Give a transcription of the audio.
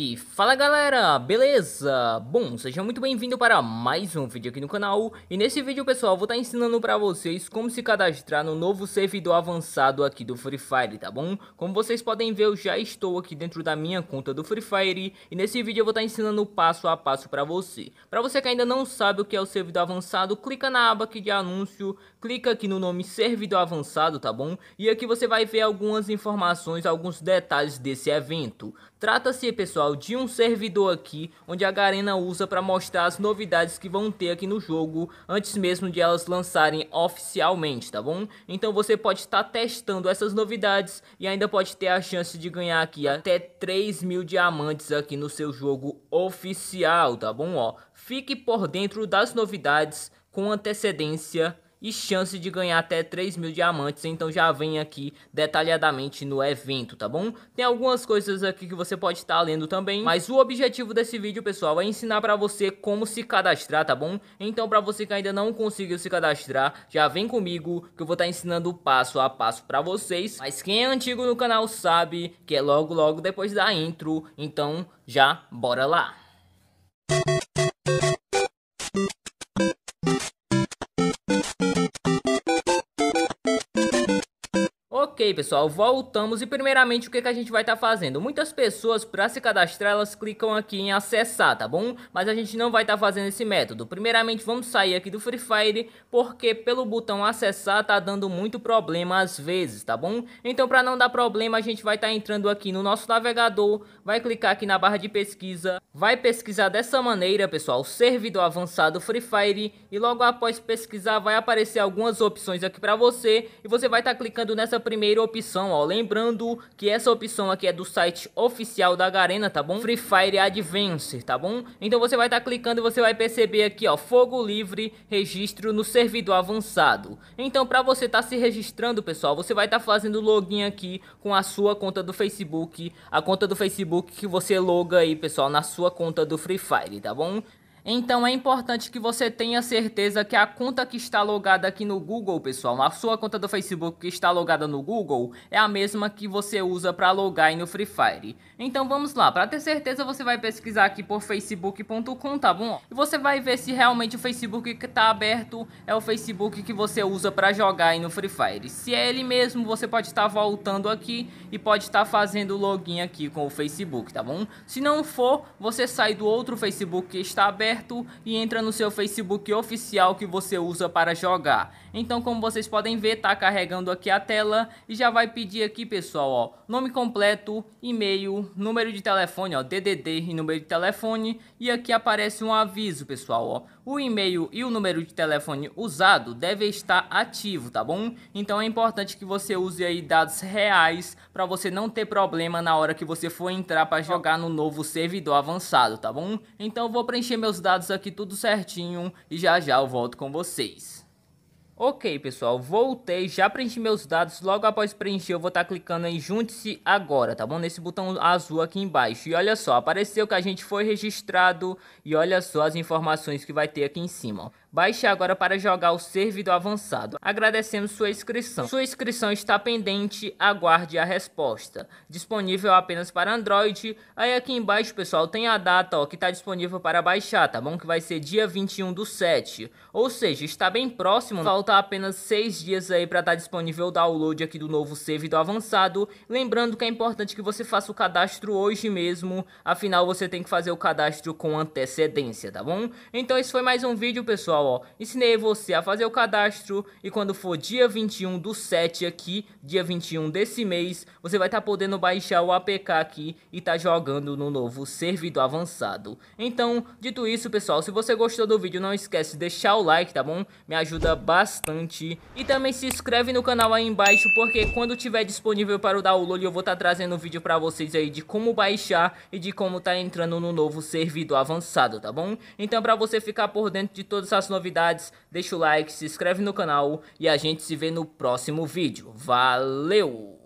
E fala galera, beleza? Bom, seja muito bem vindo para mais um vídeo aqui no canal E nesse vídeo pessoal, vou estar tá ensinando para vocês como se cadastrar no novo servidor avançado aqui do Free Fire, tá bom? Como vocês podem ver, eu já estou aqui dentro da minha conta do Free Fire E nesse vídeo eu vou estar tá ensinando passo a passo para você Para você que ainda não sabe o que é o servidor avançado, clica na aba aqui de anúncio clica aqui no nome servidor avançado, tá bom? E aqui você vai ver algumas informações, alguns detalhes desse evento. Trata-se, pessoal, de um servidor aqui, onde a Garena usa para mostrar as novidades que vão ter aqui no jogo, antes mesmo de elas lançarem oficialmente, tá bom? Então você pode estar tá testando essas novidades e ainda pode ter a chance de ganhar aqui até 3 mil diamantes aqui no seu jogo oficial, tá bom? Ó, fique por dentro das novidades com antecedência e chance de ganhar até 3 mil diamantes, então já vem aqui detalhadamente no evento, tá bom? Tem algumas coisas aqui que você pode estar tá lendo também, mas o objetivo desse vídeo, pessoal, é ensinar para você como se cadastrar, tá bom? Então para você que ainda não conseguiu se cadastrar, já vem comigo que eu vou estar tá ensinando passo a passo para vocês, mas quem é antigo no canal sabe que é logo logo depois da intro, então já bora lá! aí pessoal, voltamos e primeiramente o que, que a gente vai estar tá fazendo? Muitas pessoas para se cadastrar elas clicam aqui em acessar, tá bom? Mas a gente não vai estar tá fazendo esse método. Primeiramente vamos sair aqui do Free Fire porque pelo botão acessar tá dando muito problema às vezes, tá bom? Então para não dar problema a gente vai estar tá entrando aqui no nosso navegador, vai clicar aqui na barra de pesquisa, vai pesquisar dessa maneira pessoal, servidor avançado Free Fire e logo após pesquisar vai aparecer algumas opções aqui para você e você vai estar tá clicando nessa primeira primeira opção, ó. Lembrando que essa opção aqui é do site oficial da Garena, tá bom? Free Fire Advance, tá bom? Então você vai estar tá clicando e você vai perceber aqui, ó, fogo livre, registro no servidor avançado. Então para você estar tá se registrando, pessoal, você vai estar tá fazendo login aqui com a sua conta do Facebook, a conta do Facebook que você loga aí, pessoal, na sua conta do Free Fire, tá bom? Então é importante que você tenha certeza que a conta que está logada aqui no Google, pessoal, a sua conta do Facebook que está logada no Google é a mesma que você usa para logar aí no Free Fire. Então vamos lá, para ter certeza você vai pesquisar aqui por facebook.com, tá bom? E você vai ver se realmente o Facebook que está aberto é o Facebook que você usa para jogar aí no Free Fire. Se é ele mesmo, você pode estar tá voltando aqui e pode estar tá fazendo login aqui com o Facebook, tá bom? Se não for, você sai do outro Facebook que está aberto certo? E entra no seu Facebook oficial que você usa para jogar. Então como vocês podem ver, tá carregando aqui a tela e já vai pedir aqui pessoal, ó, nome completo, e-mail, número de telefone, ó, DDD e número de telefone. E aqui aparece um aviso pessoal, ó, o e-mail e o número de telefone usado deve estar ativo, tá bom? Então é importante que você use aí dados reais para você não ter problema na hora que você for entrar para jogar no novo servidor avançado, tá bom? Então eu vou preencher meus dados aqui tudo certinho e já já eu volto com vocês. Ok, pessoal, voltei, já preenchi meus dados, logo após preencher eu vou estar tá clicando em junte-se agora, tá bom? Nesse botão azul aqui embaixo. E olha só, apareceu que a gente foi registrado e olha só as informações que vai ter aqui em cima. Ó. Baixe agora para jogar o servidor avançado. Agradecemos sua inscrição. Sua inscrição está pendente, aguarde a resposta. Disponível apenas para Android. Aí aqui embaixo, pessoal, tem a data ó, que está disponível para baixar, tá bom? Que vai ser dia 21 do 7. Ou seja, está bem próximo. Falta apenas 6 dias aí para estar tá disponível o download aqui do novo servidor avançado. Lembrando que é importante que você faça o cadastro hoje mesmo. Afinal, você tem que fazer o cadastro com antecedência, tá bom? Então esse foi mais um vídeo, pessoal pessoal, ó, ensinei você a fazer o cadastro e quando for dia 21 do 7 aqui, dia 21 desse mês, você vai estar tá podendo baixar o APK aqui e tá jogando no novo servidor avançado. Então, dito isso, pessoal, se você gostou do vídeo, não esquece de deixar o like, tá bom? Me ajuda bastante. E também se inscreve no canal aí embaixo, porque quando tiver disponível para o download, eu vou estar tá trazendo vídeo para vocês aí de como baixar e de como tá entrando no novo servidor avançado, tá bom? Então, para você ficar por dentro de todas as novidades, deixa o like, se inscreve no canal e a gente se vê no próximo vídeo. Valeu!